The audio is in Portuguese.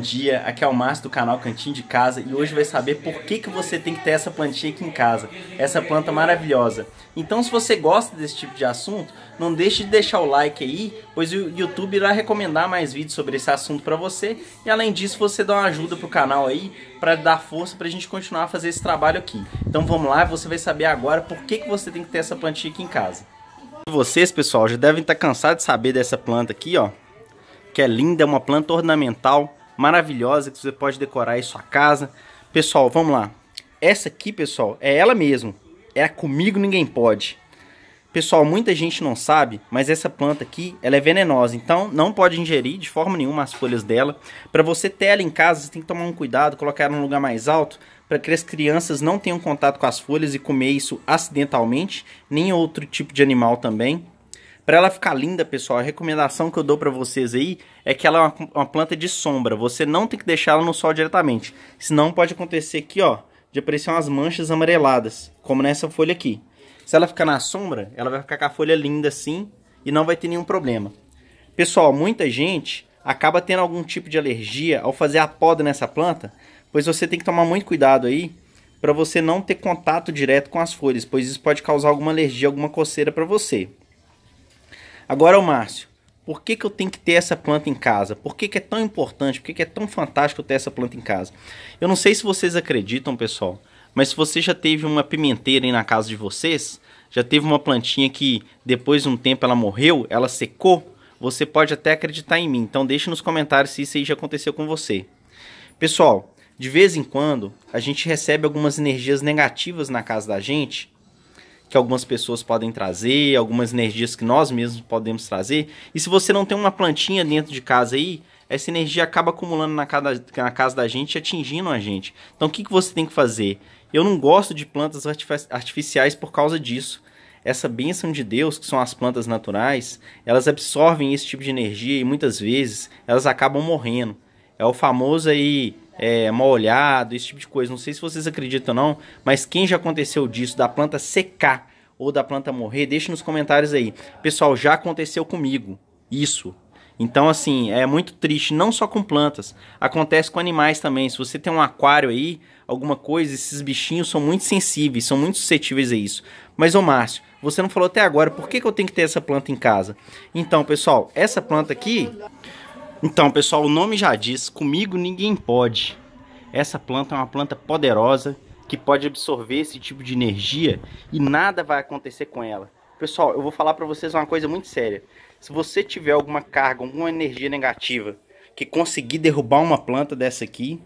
dia, aqui é o Márcio do canal Cantinho de Casa e hoje vai saber por que, que você tem que ter essa plantinha aqui em casa, essa planta maravilhosa. Então se você gosta desse tipo de assunto, não deixe de deixar o like aí, pois o YouTube irá recomendar mais vídeos sobre esse assunto para você e além disso você dá uma ajuda pro canal aí para dar força pra gente continuar a fazer esse trabalho aqui. Então vamos lá, você vai saber agora por que, que você tem que ter essa plantinha aqui em casa. Vocês, pessoal, já devem estar cansados de saber dessa planta aqui, ó que é linda, é uma planta ornamental maravilhosa que você pode decorar aí sua casa. Pessoal, vamos lá. Essa aqui, pessoal, é ela mesmo. É comigo ninguém pode. Pessoal, muita gente não sabe, mas essa planta aqui, ela é venenosa, então não pode ingerir de forma nenhuma as folhas dela. Para você ter ela em casa, você tem que tomar um cuidado, colocar ela num lugar mais alto, para que as crianças não tenham contato com as folhas e comer isso acidentalmente, nem outro tipo de animal também. Para ela ficar linda, pessoal, a recomendação que eu dou para vocês aí é que ela é uma, uma, planta de sombra. Você não tem que deixar ela no sol diretamente. Senão pode acontecer aqui, ó, de aparecer umas manchas amareladas, como nessa folha aqui. Se ela ficar na sombra, ela vai ficar com a folha linda assim e não vai ter nenhum problema. Pessoal, muita gente acaba tendo algum tipo de alergia ao fazer a poda nessa planta, pois você tem que tomar muito cuidado aí para você não ter contato direto com as folhas, pois isso pode causar alguma alergia, alguma coceira para você. Agora, o Márcio, por que, que eu tenho que ter essa planta em casa? Por que, que é tão importante? Por que, que é tão fantástico ter essa planta em casa? Eu não sei se vocês acreditam, pessoal, mas se você já teve uma pimenteira aí na casa de vocês, já teve uma plantinha que depois de um tempo ela morreu, ela secou, você pode até acreditar em mim. Então deixe nos comentários se isso aí já aconteceu com você. Pessoal, de vez em quando a gente recebe algumas energias negativas na casa da gente que algumas pessoas podem trazer, algumas energias que nós mesmos podemos trazer. E se você não tem uma plantinha dentro de casa aí, essa energia acaba acumulando na casa, na casa da gente e atingindo a gente. Então o que, que você tem que fazer? Eu não gosto de plantas artificiais por causa disso. Essa bênção de Deus, que são as plantas naturais, elas absorvem esse tipo de energia e muitas vezes elas acabam morrendo. É o famoso aí é, mal olhado, esse tipo de coisa. Não sei se vocês acreditam ou não, mas quem já aconteceu disso, da planta secar ou da planta morrer, deixe nos comentários aí. Pessoal, já aconteceu comigo isso. Então, assim, é muito triste, não só com plantas, acontece com animais também. Se você tem um aquário aí, alguma coisa, esses bichinhos são muito sensíveis, são muito suscetíveis a isso. Mas, ô Márcio, você não falou até agora por que, que eu tenho que ter essa planta em casa? Então, pessoal, essa planta aqui então, pessoal, o nome já diz, comigo ninguém pode. Essa planta é uma planta poderosa que pode absorver esse tipo de energia e nada vai acontecer com ela. Pessoal, eu vou falar para vocês uma coisa muito séria. Se você tiver alguma carga, alguma energia negativa que conseguir derrubar uma planta dessa aqui,